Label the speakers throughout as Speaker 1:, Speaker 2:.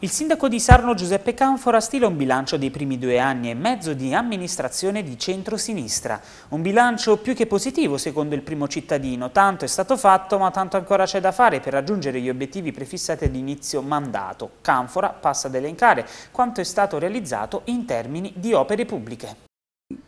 Speaker 1: Il sindaco di Sarno Giuseppe Canfora stila un bilancio dei primi due anni e mezzo di amministrazione di centro-sinistra. Un bilancio più che positivo secondo il primo cittadino. Tanto è stato fatto ma tanto ancora c'è da fare per raggiungere gli obiettivi prefissati ad inizio mandato. Canfora passa ad elencare quanto è stato realizzato in termini di opere pubbliche.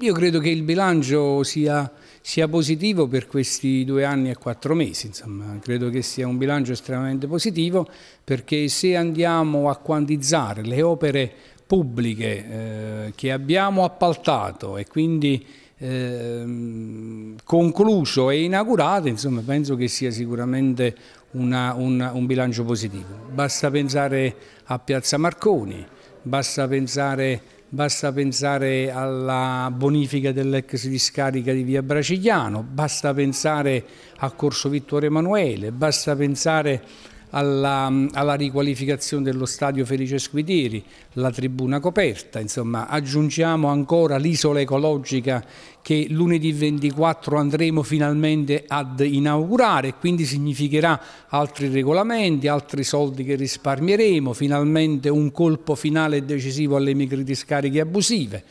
Speaker 2: Io credo che il bilancio sia sia positivo per questi due anni e quattro mesi. Insomma. Credo che sia un bilancio estremamente positivo perché se andiamo a quantizzare le opere pubbliche eh, che abbiamo appaltato e quindi eh, concluso e inaugurato, insomma, penso che sia sicuramente una, una, un bilancio positivo. Basta pensare a Piazza Marconi, basta pensare basta pensare alla bonifica dell'ex discarica di Via Bracigliano, basta pensare a Corso Vittorio Emanuele, basta pensare alla, alla riqualificazione dello stadio Felice Squitieri, la tribuna coperta, insomma aggiungiamo ancora l'isola ecologica che lunedì 24 andremo finalmente ad inaugurare, quindi significherà altri regolamenti, altri soldi che risparmieremo, finalmente un colpo finale e decisivo alle microdiscariche abusive.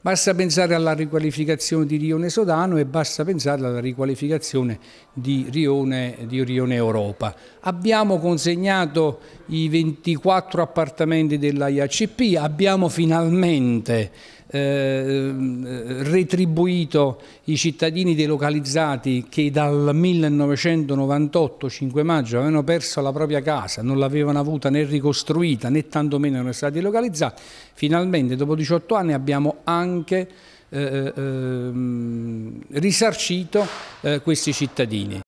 Speaker 2: Basta pensare alla riqualificazione di Rione Sodano e basta pensare alla riqualificazione di Rione, di Rione Europa. Abbiamo consegnato i 24 appartamenti della abbiamo finalmente eh, retribuito i cittadini delocalizzati che dal 1998, 5 maggio, avevano perso la propria casa, non l'avevano avuta né ricostruita né tantomeno erano stati delocalizzati, Finalmente dopo 18 anni abbiamo anche eh, eh, ehm, risarcito eh, questi cittadini.